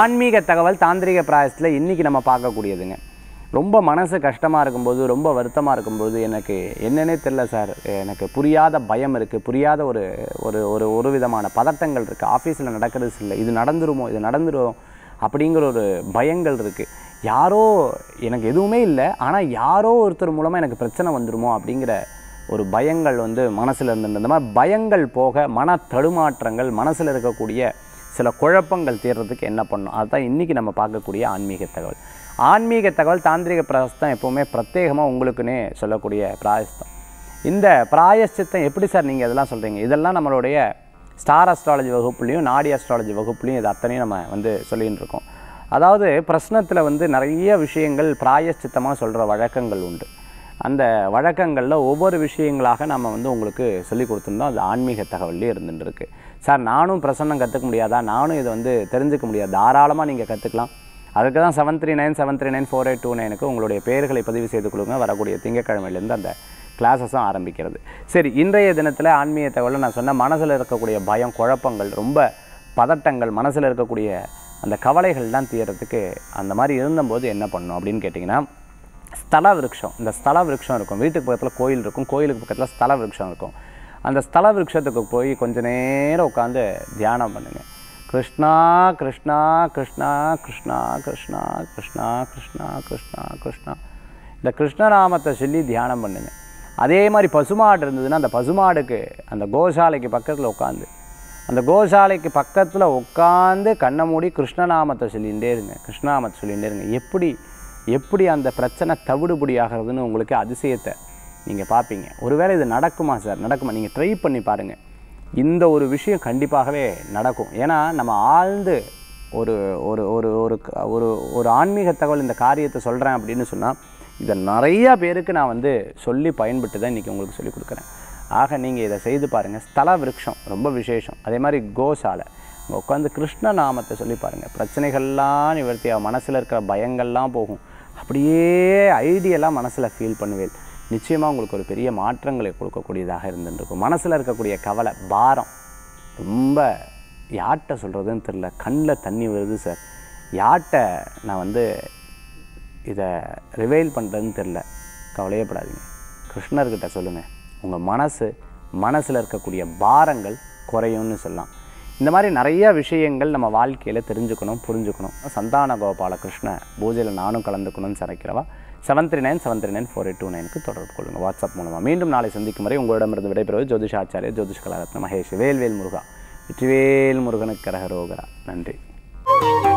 ஆன்மீக தகவல் தாந்திரிக பிராயசத்தில் இன்றைக்கி நம்ம பார்க்கக்கூடியதுங்க ரொம்ப மனசு கஷ்டமாக இருக்கும்போது ரொம்ப வருத்தமாக இருக்கும்போது எனக்கு என்னன்னே தெரில சார் எனக்கு புரியாத பயம் இருக்குது புரியாத ஒரு ஒரு ஒரு ஒரு விதமான பதட்டங்கள் இருக்குது ஆஃபீஸில் நடக்கிறது இல்லை இது நடந்துருமோ இது நடந்துரும் அப்படிங்கிற ஒரு பயங்கள் இருக்குது யாரோ எனக்கு எதுவுமே இல்லை ஆனால் யாரோ ஒருத்தர் மூலமாக எனக்கு பிரச்சனை வந்துடுமோ அப்படிங்கிற ஒரு பயங்கள் வந்து மனசில் இருந்துட்டு இந்த மாதிரி பயங்கள் போக மன தடுமாற்றங்கள் மனசில் இருக்கக்கூடிய சில குழப்பங்கள் தீர்றதுக்கு என்ன பண்ணணும் அதுதான் இன்றைக்கி நம்ம பார்க்கக்கூடிய ஆன்மீக தகவல் ஆன்மீக தகவல் தாந்திரிக பிராயஸ்தம் எப்போவுமே பிரத்யேகமாக உங்களுக்குன்னே சொல்லக்கூடிய பிராயஸ்தம் இந்த பிராயஷ்சித்தம் எப்படி சார் நீங்கள் இதெல்லாம் சொல்கிறீங்க இதெல்லாம் நம்மளுடைய ஸ்டார் அஸ்ட்ராலஜி வகுப்புலேயும் நாடி அஸ்ட்ராலஜி வகுப்புலையும் இது அத்தனையும் நம்ம வந்து சொல்லிகிட்டு இருக்கோம் அதாவது பிரச்சனத்தில் வந்து நிறைய விஷயங்கள் பிராயஷ்சித்தமாக சொல்கிற வழக்கங்கள் உண்டு அந்த வழக்கங்களில் ஒவ்வொரு விஷயங்களாக நம்ம வந்து உங்களுக்கு சொல்லி கொடுத்துருந்தோம் அது ஆன்மீக தகவல்லே இருந்துட்டுருக்கு சார் நானும் பிரசன்னம் கற்றுக்க முடியாதா நானும் இதை வந்து தெரிஞ்சுக்க முடியாது தாராளமாக நீங்கள் கற்றுக்கலாம் அதுக்கு தான் seven three nine seven three nine four eight two நைனுக்கு உங்களுடைய பேர்களை பதிவு செய்து கொடுங்க வரக்கூடிய திங்கக்கிழமையிலேருந்து அந்த கிளாஸஸும் ஆரம்பிக்கிறது சரி இன்றைய தினத்தில் ஆன்மீக தகவல் நான் சொன்ன மனசில் இருக்கக்கூடிய பயம் குழப்பங்கள் ரொம்ப பதட்டங்கள் மனசில் இருக்கக்கூடிய அந்த கவலைகள்லாம் தீரத்துக்கு அந்த மாதிரி இருந்தபோது என்ன பண்ணும் அப்படின்னு கேட்டிங்கன்னா ஸ்தல விருட்சம் இந்த ஸ்தல விருட்சம் இருக்கும் வீட்டுக்கு பக்கத்தில் கோயில் இருக்கும் கோயிலுக்கு பக்கத்தில் ஸ்தல விருட்சம் இருக்கும் அந்த ஸ்தல விருட்சத்துக்கு போய் கொஞ்ச நேரம் உட்காந்து தியானம் பண்ணுங்கள் கிருஷ்ணா கிருஷ்ணா கிருஷ்ணா கிருஷ்ணா கிருஷ்ணா கிருஷ்ணா கிருஷ்ணா கிருஷ்ணா கிருஷ்ணா இந்த கிருஷ்ணநாமத்தை சொல்லி தியானம் பண்ணுங்கள் அதே மாதிரி பசுமாடு இருந்ததுன்னா அந்த பசுமாடுக்கு அந்த கோசாலைக்கு பக்கத்தில் உட்காந்து அந்த கோசாலைக்கு பக்கத்தில் உட்காந்து கண்ணை மூடி கிருஷ்ணநாமத்தை சொல்லிகிட்டே இருங்க கிருஷ்ணநாமத்தை சொல்லிகிட்டே இருங்க எப்படி எப்படி அந்த பிரச்சனை தவிடுபடி ஆகிறதுன்னு உங்களுக்கு அதிசயத்தை நீங்கள் பார்ப்பீங்க ஒருவேளை இது நடக்குமா சார் நடக்குமா நீங்கள் ட்ரை பண்ணி பாருங்கள் இந்த ஒரு விஷயம் கண்டிப்பாகவே நடக்கும் ஏன்னா நம்ம ஆழ்ந்து ஒரு ஒரு ஒரு ஒரு ஒரு ஒரு ஆன்மீக தகவல் இந்த காரியத்தை சொல்கிறேன் அப்படின்னு சொன்னால் இதை நிறையா பேருக்கு நான் வந்து சொல்லி பயன்பட்டு தான் இன்றைக்கி உங்களுக்கு சொல்லிக் கொடுக்குறேன் ஆக நீங்கள் இதை செய்து பாருங்கள் ஸ்தல விரக்ஷம் ரொம்ப விசேஷம் அதே மாதிரி கோசாலை உட்காந்து கிருஷ்ண நாமத்தை சொல்லி பாருங்கள் பிரச்சனைகள்லாம் நிவர்த்தியாக மனசில் இருக்கிற பயங்கள்லாம் போகும் அப்படியே ஐடியெல்லாம் மனசில் ஃபீல் பண்ணுவேன் நிச்சயமாக உங்களுக்கு ஒரு பெரிய மாற்றங்களை கொடுக்கக்கூடியதாக இருந்துருக்கும் மனசில் இருக்கக்கூடிய கவலை பாரம் ரொம்ப யார்கிட்ட சொல்கிறதுன்னு தெரில கண்ணில் தண்ணி வருது சார் யார்கிட்ட நான் வந்து இதை ரிவைல் பண்ணுறதுன்னு தெரில கவலையப்படாதீங்க கிருஷ்ணர்கிட்ட சொல்லுங்கள் உங்கள் மனசு மனசில் இருக்கக்கூடிய பாரங்கள் குறையும்னு சொல்லலாம் இந்த மாதிரி நிறைய விஷயங்கள் நம்ம வாழ்க்கையில் தெரிஞ்சுக்கணும் புரிஞ்சுக்கணும் சந்தான கோபாலகிருஷ்ண பூஜையில் நானும் கலந்துக்கணும்னு சிறக்கிறவா seven three nine seven three nine four eight two நைனுக்கு தொடர்பு கொள்ளுங்க வாட்ஸ்அப் மூலமாக மீண்டும் நாளை சந்திக்கும் வரை உங்களிடமிருந்து விடைபெறுவது ஜோதிஷ் ஆச்சாரிய ஜோதிஷ் கலாரத்ன மகேஷ் வேல்வேல் முருகா வெற்றிவேல் முருகனுக்கு கரகரோகரா நன்றி